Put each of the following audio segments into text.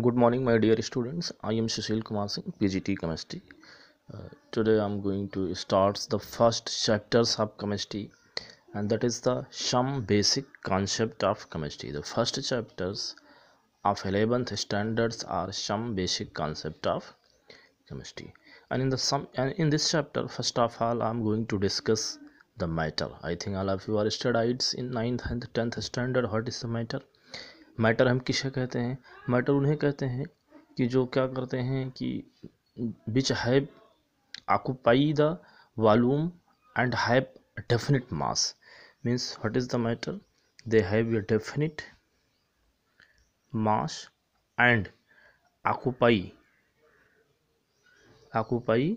good morning my dear students i am sushil kumar singh pgt chemistry uh, today i'm going to start the first chapters of chemistry and that is the some basic concept of chemistry the first chapters of 11th standards are some basic concept of chemistry and in the some and in this chapter first of all i'm going to discuss the matter i think all of you are studied in 9th and 10th standard what is the matter matter हम किसे कहते हैं matter उन्हें कहते हैं कि जो क्या करते हैं कि which have occupy the volume and have definite mass means what is the matter they have a definite mass and occupy occupy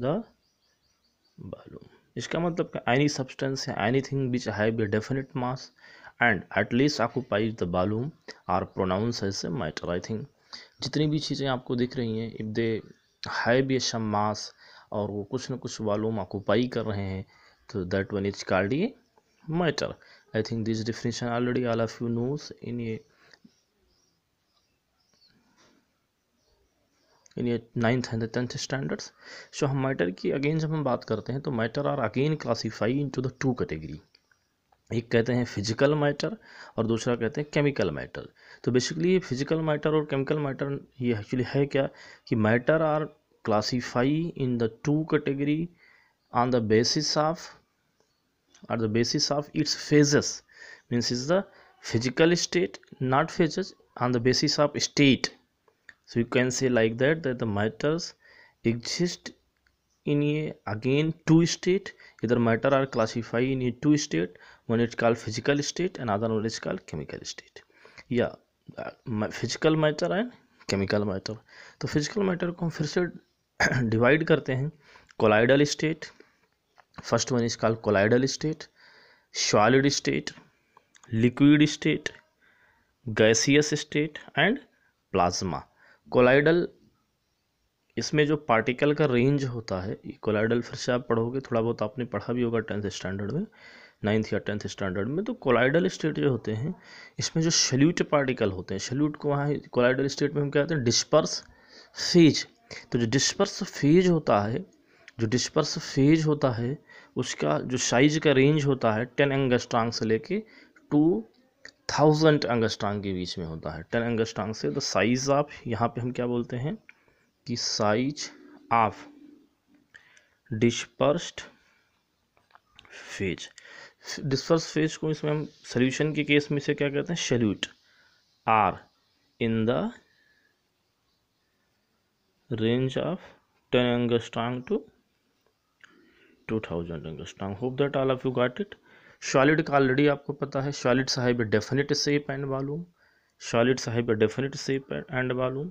the volume इसका मतलब एनी सब्सटेंस या anything which have a definite mass and at least occupies the volume are pronounce as a matter I think जितनी भी चीज़ें आपको दिख रही हैं इफ़ दे है बी शमास और वो कुछ ना कुछ वालूम ऑक्यूपाई कर रहे हैं तो दैट वन इज कार्ड ये matter I think this definition already all of you knows in ये इन ये ninth and tenth standards so हम मैटर की अगेन जब हम बात करते हैं तो matter are again classify into the two category एक कहते हैं फिजिकल मैटर और दूसरा कहते हैं केमिकल मैटर तो बेसिकली ये फिजिकल मैटर और केमिकल मैटर ये एक्चुअली है क्या कि matter are classify in the two category on the basis of or the basis of its phases means is the physical state not phases on the basis of state so you can से like that that the matters exist in ये again two state इधर matter are classify in ये two state one it call physical state and other one is call chemical state या physical matter and chemical matter तो physical matter को हम फिर से divide करते हैं colloidal state first one is call colloidal state solid state liquid state gaseous state and plasma colloidal इसमें जो पार्टिकल का रेंज होता है कोलाइडल फिर से आप पढ़ोगे थोड़ा बहुत आपने पढ़ा भी होगा टेंथ स्टैंडर्ड में नाइन्थ या टेंथ स्टैंडर्ड में तो कोलाइडल स्टेट जो होते हैं इसमें जो सल्यूट पार्टिकल होते हैं सल्यूट को वहाँ कोलाइडल स्टेट में हम कहते हैं डिस्पर्स फेज तो जो डिस्पर्स फेज होता है जो डिस्पर्स फेज होता है उसका जो साइज का रेंज होता है टेन एंगस्ट्रांग से लेके टू थाउजेंड एंगस्ट्रांग के बीच में होता है टेन एंगस्ट्रांग से द साइज ऑफ यहाँ पे हम क्या बोलते हैं कि size of dispersed phase disperse phase को इसमें हम सोल्यूशन के केस में से क्या कहते हैं solute are in the range of ten angstrom to two thousand angstrom hope that all of you got it solid का ऑलरेडी आपको पता है सॉलिड साहिब definite shape and volume solid साहिब डेफिनेट सेप एंड वालूम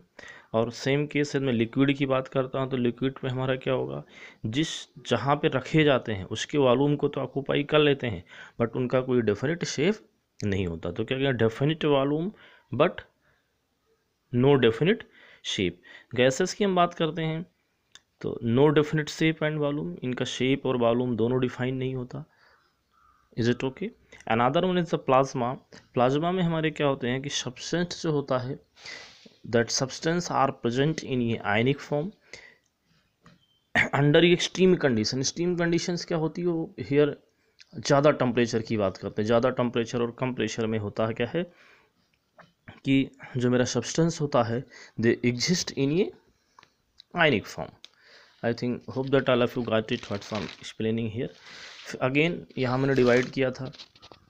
और same case यदि मैं liquid की बात करता हूँ तो लिक्विड में हमारा क्या होगा जिस जहाँ पे रखे जाते हैं उसके वालूम को तो ऑक्यूपाई कर लेते हैं बट उनका कोई डेफिनेट शेप नहीं होता तो क्या क्या definite volume but no definite shape gases की हम बात करते हैं तो no definite shape and volume इनका शेप और वालूम दोनों डिफाइन नहीं होता is it okay another one is the plasma plasma में हमारे क्या होते हैं कि सब्सटेंस जो होता है that substance are present in ये आयनिक फॉर्म अंडर ये स्टीम कंडीशन स्टीम कंडीशंस क्या होती है वो हेयर ज़्यादा टम्परेचर की बात करते हैं ज़्यादा टम्परेचर और कम प्रेशर में होता है क्या है कि जो मेरा सब्सटेंस होता है दे एग्जिस्ट इन ये ionic form I think hope that all of you got it what form explaining here again यहाँ मैंने डिवाइड किया था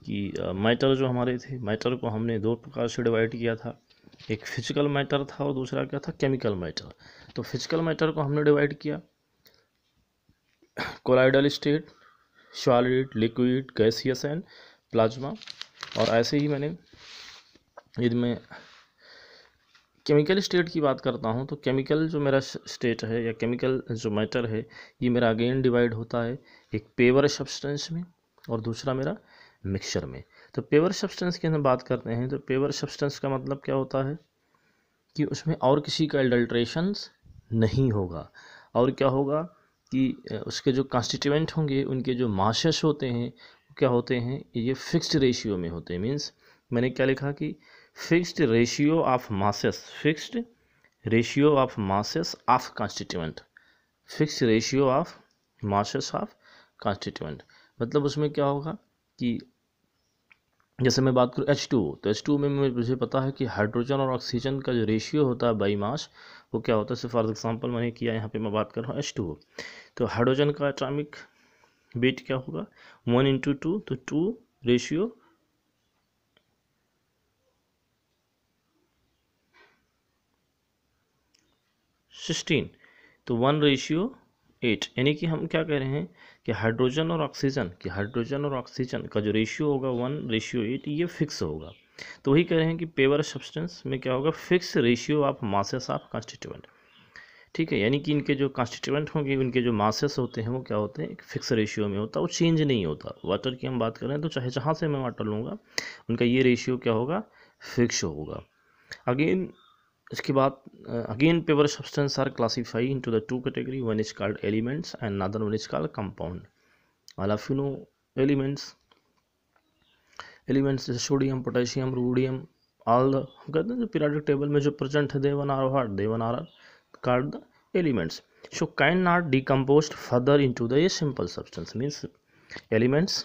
कि मैटर जो हमारे थे मैटर को हमने दो प्रकार से डिवाइड किया था एक फिजिकल मैटर था और दूसरा क्या था केमिकल मैटर तो फिजिकल मैटर को हमने डिवाइड किया colloidal state solid liquid gaseous and plasma और ऐसे ही मैंने यदि मैं केमिकल स्टेट की बात करता हूँ तो केमिकल जो मेरा स्टेट है या केमिकल जो मैटर है ये मेरा अगेन डिवाइड होता है एक पेवर सब्सटेंस में और दूसरा मेरा मिक्सचर में तो पेवर सब्सटेंस की हम बात करते हैं तो पेवर सब्सटेंस का मतलब क्या होता है कि उसमें और किसी का एडल्ट्रेशंस नहीं होगा और क्या होगा कि उसके जो कॉन्स्टिट्यूएंट होंगे उनके जो माशस होते हैं क्या होते हैं ये फिक्स्ड रेशियो में होते हैं मीन्स मैंने क्या लिखा कि fixed ratio of masses fixed ratio of masses of constituent fix ratio of masses of constituent मतलब उसमें क्या होगा कि जैसे मैं बात करूँ एच टू तो एच टू में मुझे पता है कि हाइड्रोजन और ऑक्सीजन का जो रेशियो होता है बाई मास वो क्या होता है फॉर एग्जांपल मैंने किया यहाँ पे मैं बात कर रहा हूँ एच टू तो हाइड्रोजन का एटॉमिक वेट क्या होगा वन इंटू टू तो टू रेशियो सिक्सटीन तो वन रेशियो एट यानी कि हम क्या कह रहे हैं कि हाइड्रोजन और ऑक्सीजन कि हाइड्रोजन और ऑक्सीजन का जो रेशियो होगा वन रेशियो एट ये फिक्स होगा तो वही कह रहे हैं कि पेवर सब्सटेंस में क्या होगा fix ratio of masses of constituent ठीक है यानी कि इनके जो कॉन्स्टिट्यूएंट होंगे उनके जो मासेस होते हैं वो क्या होते हैं एक फिक्स रेशियो में होता है वो चेंज नहीं होता वाटर की हम बात करें तो चाहे जहाँ से मैं वाटर लूँगा उनका ये रेशियो क्या होगा फिक्स होगा अगेन इसके बाद again pure substance are classify into the two category one is called elements and another one is called compound अलाफिनो एलिमेंट्स एलिमेंट्स जैसे sodium potassium rubidium all the हम कहते हैं जो पीरियडिक टेबल में जो प्रेजेंट है देवन आर हार्ट देवन are called the elements so can not decompose further into the ये simple substance means elements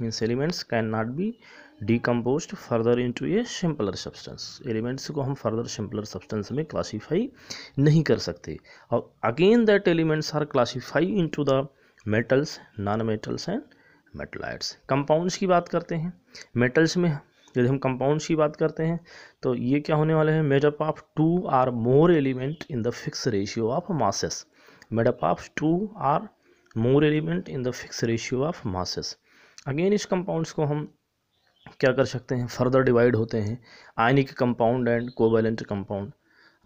means elements can not be decompose further into a simpler substance elements को हम further simpler substance में classify नहीं कर सकते और again that elements are classify into the metals non metals and metalloids compounds की बात करते हैं मेटल्स में यदि हम कंपाउंड्स की बात करते हैं तो ये क्या होने वाले हैं made up of two or more element in the fix ratio of masses made up of two or more element in the fix ratio of masses again इस कंपाउंड्स को हम क्या कर सकते हैं फर्दर डिवाइड होते हैं ionic compound and covalent compound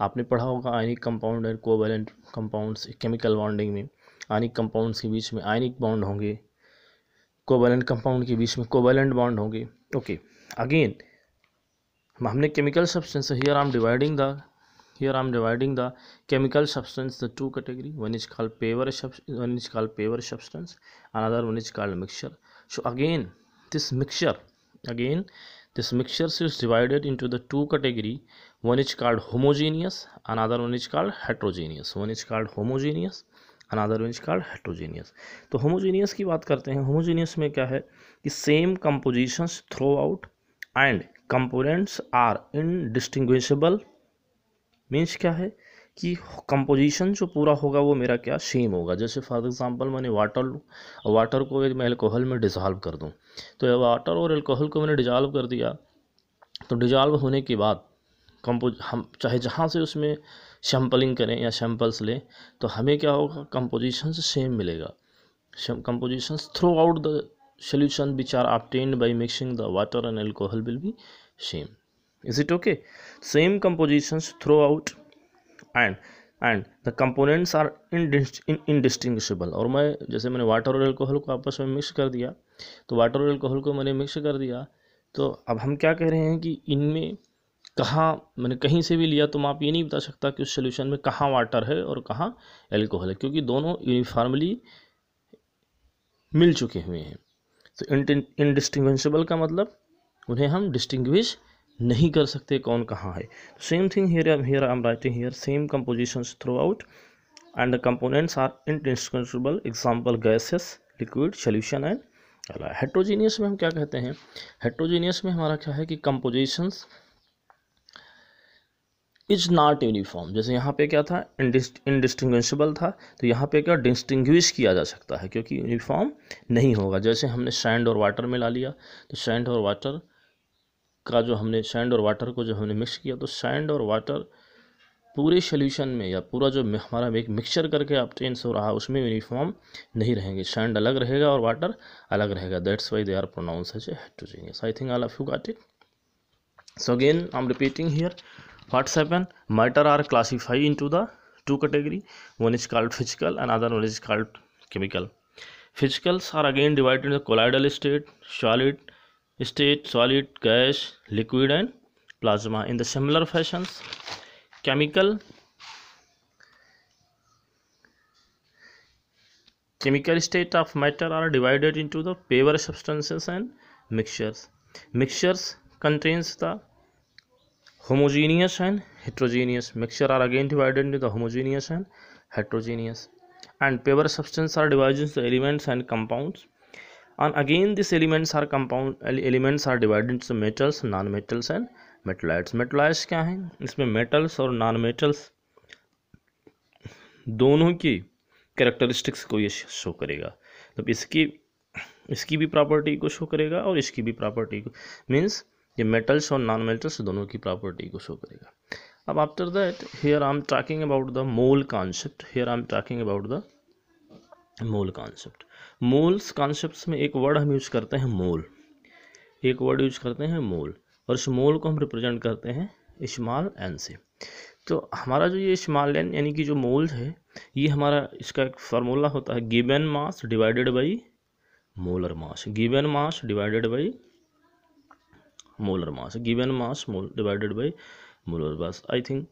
आपने पढ़ा होगा ionic compound and covalent compounds chemical bonding में आयनिक कंपाउंड्स के बीच में आयनिक बॉन्ड होंगे कोवेलेंट कंपाउंड के बीच में कोवेलेंट बॉन्ड होंगे ओके अगेन हमने chemical substance here I'm dividing the here i'm dividing the chemical substance the two category one is called pure one is called pure substance another one is called mixture so again this mixture again this mixture is divided into the two category one is called homogeneous another one is called heterogeneous one is called homogeneous another one called heterogeneous तो homogeneous की बात करते हैं homogeneous में क्या है कि same compositions throughout and components are indistinguishable means क्या है कि कंपोजिशन जो पूरा होगा वो मेरा क्या सेम होगा जैसे फॉर एग्ज़ाम्पल मैंने वाटर लूँ वाटर को मैं एल्कोहल में डिजॉल्व कर दूँ तो वाटर और एल्कोहल को मैंने डिजॉल्व कर दिया तो डिजॉल्व होने के बाद कंपोज हम चाहे जहाँ से उसमें सैम्पलिंग करें या सैम्पल्स लें तो हमें क्या होगा कंपोजिशन सेम मिलेगा composition throughout the which are are by mixing the water and alcohol will be same is it okay same same throughout and and the components are indistinguishable और मैं जैसे मैंने water और alcohol को आपस में mix कर दिया तो वाटर और एल्कोहल को मैंने मिक्स कर दिया तो अब हम क्या कह रहे हैं कि इनमें कहाँ मैंने कहीं से भी लिया तो मैं आप ये नहीं बता सकता कि उस सोल्यूशन में कहाँ वाटर है और कहाँ एल्कोहल है क्योंकि दोनों यूनिफॉर्मली मिल चुके हुए हैं तो इनडिस्टिंग्विशेबल का मतलब उन्हें हम डिस्टिंग्विश नहीं कर सकते कौन कहाँ है same thing here here I am writing here same compositions throughout and the are are example gases liquid solution and alloy heterogeneous में हम क्या कहते हैं हेट्रोजीनियस में हमारा क्या है कि कंपोजिशंस इज नॉट यूनिफॉर्म जैसे यहाँ पे क्या था इनडिस्टिंग्विशबल था तो यहाँ पे क्या डिस्टिंग्विश किया जा सकता है क्योंकि यूनिफॉर्म नहीं होगा जैसे हमने सैंड और वाटर में ला लिया तो सैंड और वाटर का जो हमने सैंड और वाटर को जो हमने मिक्स किया तो सैंड और वाटर पूरे सोल्यूशन में या पूरा जो हमारा एक मिक्सचर करके आप चेंज हो रहा उसमें यूनिफॉर्म नहीं रहेंगे सैंड अलग रहेगा और वाटर अलग रहेगा that's why they are pronounce as a to change I think all of you got it so again I am repeating here what happen matter are classify into the two category one is called physical and other one is called chemical physicals are again divided in the colloidal state solid state solid gas liquid and plasma in the similar fashions chemical chemical state of matter are divided into the paper substances and mixtures mixtures contains the homogeneous and heterogeneous mixture are again divided into the homogeneous and heterogeneous and paper substance are divided into elements and compounds and again these elements are compound elements are divided into metals non metals and metalloids metalloids क्या hain इसमें metals और non metals दोनों की characteristics को ये show करेगा matlab मतलब तो इसकी इसकी भी प्रॉपर्टी को शो करेगा और इसकी भी प्रॉपर्टी को मीन्स ये मेटल्स और नॉन मेटल्स दोनों की प्रॉपर्टी को शो करेगा अब after that here I am talking about the mole concept here I am talking about the mole concept moles concept में एक वर्ड हम यूज करते हैं मोल एक वर्ड यूज करते हैं मोल और इस मोल को हम रिप्रेजेंट करते हैं इस्माल एन से तो हमारा जो ये इस्माल एन यानी कि जो मोल है ये हमारा इसका एक फार्मूला होता है given mass divided by molar mass given mass divided by molar mass given mass mole divided by molar mass I think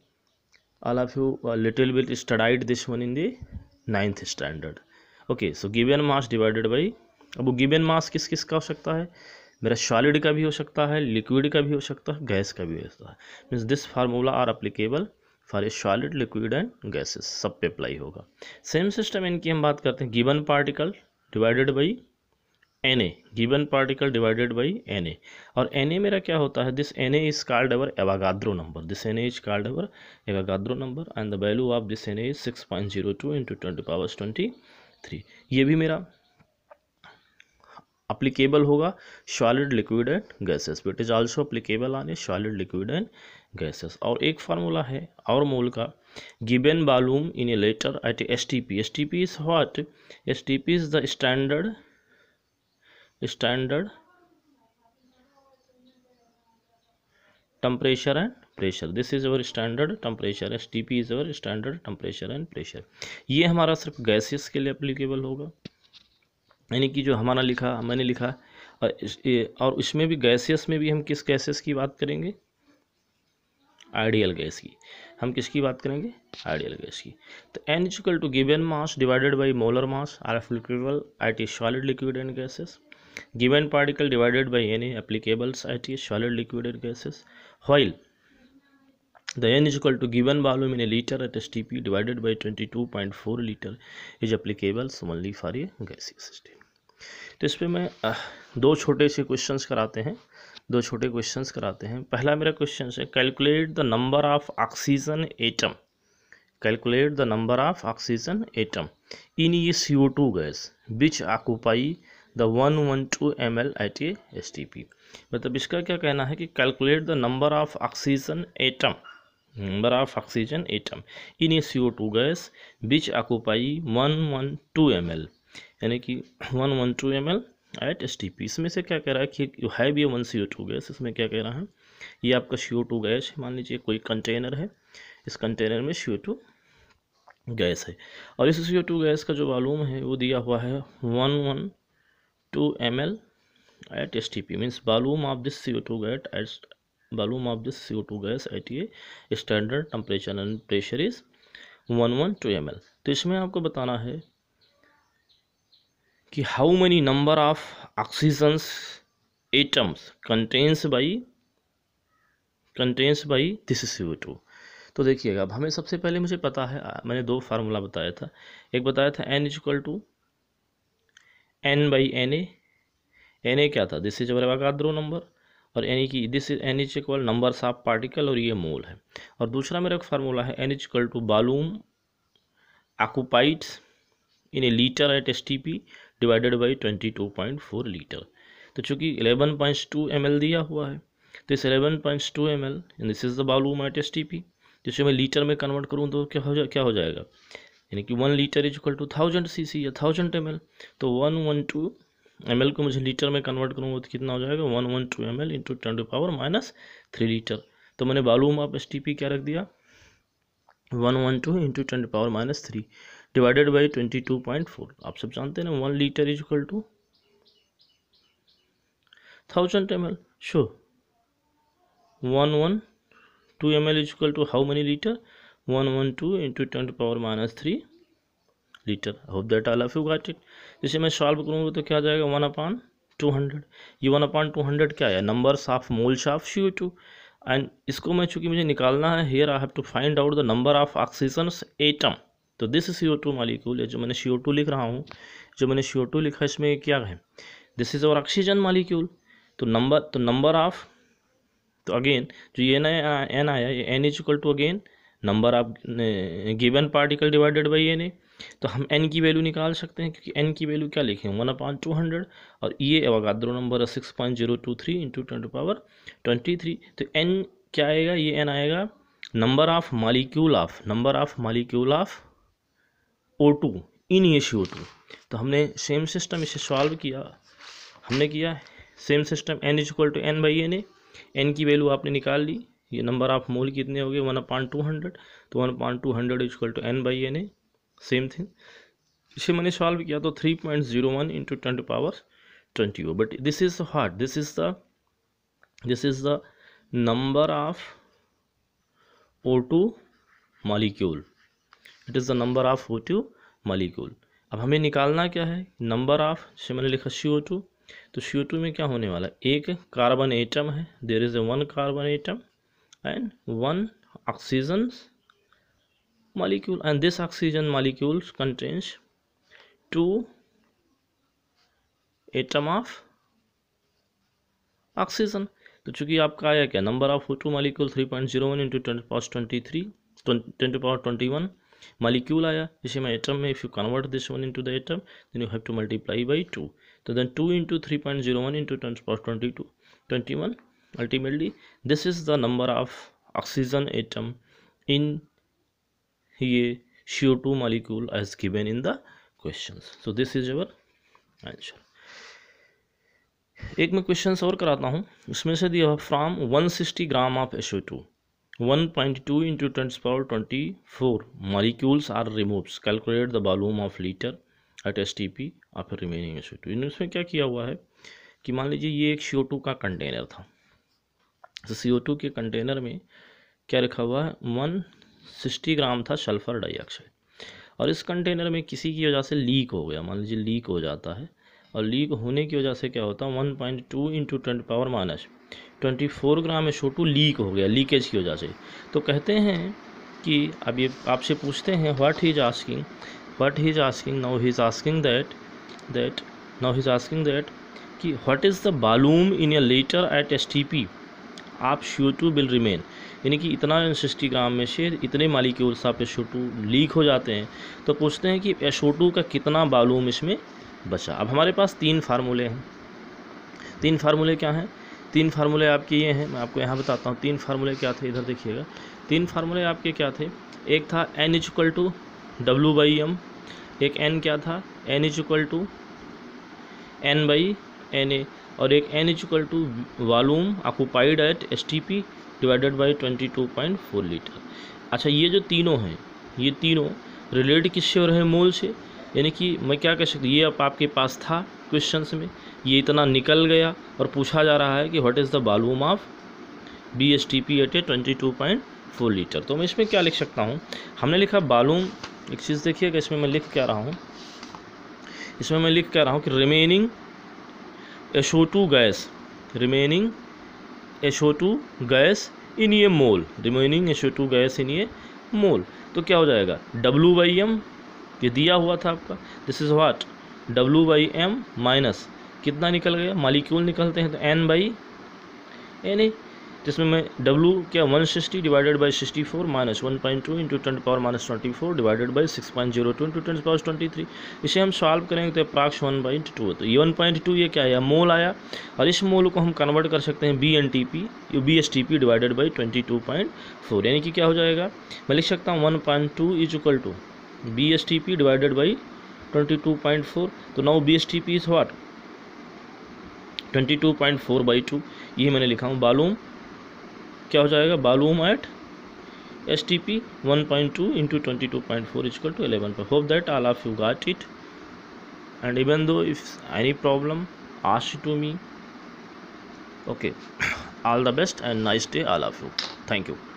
all of you little little studied this one in in the okay so given mass divided by अब वो given mass किस किस का हो सकता है मेरा solid का भी हो सकता है लिक्विड का भी हो सकता है गैस का भी हो सकता है means this formula are applicable for a solid liquid and gases सब पे अप्लाई होगा सेम सिस्टम इनकी हम बात करते हैं given particle divided by N A given particle divided by N A और एन ए मेरा क्या होता है this N A is called our Avogadro number this N A is called our Avogadro number and the value of this N A is six point zero two into twenty powers twenty three ये भी मेरा applicable होगा solid liquid and gases but is also applicable on A solid liquid and gases और एक formula है और mole का given volume in a litre at S T P S T P is what S T P is the standard standard temperature and pressure this is our standard temperature S T P is our standard temperature and pressure ये हमारा सिर्फ gases के लिए applicable होगा यानी कि जो हमारा लिखा मैंने लिखा और, इसमें भी गैसेस में भी हम किस गैसेस की बात करेंगे आइडियल गैस की हम किसकी बात करेंगे आइडियल गैस की तो N equal to given mass divided by molar mass are applicable at solid liquid and gases given particle divided by N A applicables at solid liquid and gases while The n is equal to given volume in a liter at STP divided by 22.4 liter is applicable only for a gaseous system. तो इस पर मैं दो छोटे से questions कराते हैं दो छोटे क्वेश्चंस कराते हैं पहला मेरा क्वेश्चन है calculate the number of oxygen atom calculate the number of oxygen atom in ये C O two gas which occupy the one one two M L at S T P मतलब इसका क्या कहना है कि calculate the number of oxygen atom number of oxygen atom in a CO2 gas which occupy 112 ml यानी कि 112 ml at S T P इसमें से क्या कह रहा है कि है भी one C O two gas इसमें क्या कह रहा है ये आपका सी ओ टू गैस है मान लीजिए कोई कंटेनर है इस कंटेनर में सी ओ टू गैस है और इस सी ओ टू गैस का जो वॉलूम है वो दिया हुआ है one one two M L at S T P means volume of this C O two gas at volume of this C O two gas at a standard temperature and pressure is one one two M तो इसमें आपको बताना है कि how many number of oxygen atoms contains by contains by this C O two तो देखिएगा अब हमें सबसे पहले मुझे पता है मैंने दो फार्मूला बताया था एक बताया था N is equal to N by N A N A क्या था दिस इज वाला का द्रो नंबर और एन की this is N is equal numbers of particle और ये मोल है और दूसरा मेरा एक फार्मूला है N equal to volume occupies in a litre at S T P divided by twenty two point four litre तो चूंकि eleven point two M L दिया हुआ है तो इस eleven point two M L this is the volume at S T P जिसे मैं litre में कन्वर्ट करूँ तो क्या हो जा क्या हो जाएगा यानी कि one litre is equal to thousand C C या थाउजेंड एम एल तो वन वन टू एम को मुझे लीटर में कन्वर्ट करूँगा तो कितना हो जाएगा one one two M L into ten to power minus three litre तो मैंने बालूम आप एस टी पी क्या रख दिया one one two into ten to power minus three divided by twenty two point four आप सब जानते हैं ना one litre is equal to thousand M L so one one two M L is equal to how many litre one one two into ten to power minus three litre hope that all of you got it जैसे मैं solve करूँगा तो क्या आ जाएगा one upon two hundred ये one upon two hundred क्या है numbers of moles of C two and इसको मैं चूंकि मुझे निकालना है here I have to find out the number of oxygen atom तो this C O two molecule जो मैंने सी ओ टू लिख रहा हूँ जो मैंने सी ओ टू लिखा है इसमें क्या है this is our oxygen molecule तो नंबर तो नंबर ऑफ तो अगेन जो ये एन आया ये N is equal to again number of given particle divided by N A तो हम एन की वैल्यू निकाल सकते हैं क्योंकि एन की वैल्यू क्या लिखे वन अपॉन टू हंड्रेड और ये अवागाद्रो नंबर है six point zero two three into ten to power twenty three तो एन क्या आएगा ये एन आएगा number of molecule of number of molecule of O two in ये सी ओ टू तो हमने सेम सिस्टम इसे सॉल्व किया हमने किया same system N is equal to N by N A N की वैल्यू आपने निकाल ली ये नंबर ऑफ मोल कितने हो गए वन अपॉइंट टू हंड्रेड तो one point two hundred is equal to N by N A same thing इसे मैंने सॉल्व किया तो three point zero one into ten to power twenty हो but this is heart this is the this is the O two molecule it is the number of O two molecule अब हमें निकालना क्या है number of से मैंने लिखा सी O two तो सी ओ टू में क्या होने वाला है एक कार्बन एटम है there is a one carbon atom and one oxygen molecule and this oxygen molecules contains two atom of oxygen तो चूंकि आपका आया क्या number of two molecule three point zero one into twenty power twenty three twenty power twenty one molecule आया जिसे मैं atom में if you convert this one into the atom then you have to multiply by two तो then two into three point zero one into twenty power twenty two twenty one ultimately this is the number of oxygen atom in ये CO2 molecule as given in the questions. So this is your answer. एक मैं question और कराता हूँ उसमें से दिया from 160 gram of S O two one point two into twenty power twenty four molecules are removes calculate the volume of litre at S T P of remaining S O two इन्होंने उसमें क्या किया हुआ है कि मान लीजिए ये एक सी टू का कंटेनर था तो सी ओ टू के कंटेनर में क्या रखा हुआ है वन सिक्सटी ग्राम था सल्फ़र डाइऑक्साइड और इस कंटेनर में किसी की वजह से लीक हो गया मान लीजिए लीक हो जाता है और लीक होने की वजह से क्या होता है one point two into twenty power minus twenty four gram S O two leak हो गया लीकेज की वजह से तो कहते हैं कि अब ये आपसे पूछते हैं what he is asking what he is asking now he is asking that that now he is asking that कि what is the volume in a litre at S T P आप सी टू विल रिमेन यानी कि इतना sixty gram में से इतने molecules आप एस लीक हो जाते हैं तो पूछते हैं कि एस का कितना बालूम इसमें बचा अब हमारे पास तीन फार्मूले हैं तीन फार्मूले क्या हैं तीन फार्मूले आपके ये हैं मैं आपको यहाँ बताता हूँ तीन फार्मूले क्या थे इधर देखिएगा तीन फार्मूले आपके क्या थे एक था N is equal to W by M एक एन क्या था N is equal to N by N A और एक N is equal to volume occupied at S T P divided by twenty two point four litre अच्छा ये जो तीनों हैं ये तीनों रिलेट किससे हो रहे हैं मोल से यानी कि मैं क्या कह सकती ये अब आपके पास था क्वेश्चन में ये इतना निकल गया और पूछा जा रहा है कि what is the volume of B S T P at a twenty two point four litre तो मैं इसमें क्या लिख सकता हूँ हमने लिखा बालूम एक चीज़ देखिएगा इसमें मैं लिख क्या रहा हूँ इसमें मैं लिख कह रहा हूँ कि रिमेनिंग एशो two gas remaining two gas in ये mole remaining two gas in ये मोल तो क्या हो जाएगा डब्लू बाई एम ये दिया हुआ था आपका this is what W by M minus कितना निकल गया मालिक्यूल निकलते हैं तो एन बाई एन जिसमें मैं W क्या one sixty divided by sixty four minus one point two into ten power minus twenty four divided by six point zero two into ten power twenty three इसे हम solve करेंगे तो प्राक्स one point to तो ये one point to ये क्या आया मोल आया और इस मोल को हम कन्वर्ट कर सकते हैं B N T P you B S T P divided by twenty two point four यानी कि क्या हो जाएगा मैं लिख सकता हूँ one point two is equal to B S T P divided by twenty two point four तो now B S T P is what twenty two point four by two ये मैंने लिखा हूँ बालूम क्या हो जाएगा volume at S T P one point two into twenty two point four equal to eleven पर hope that all of you got it and even though if any problem ask to me okay all the best and nice day all of you thank you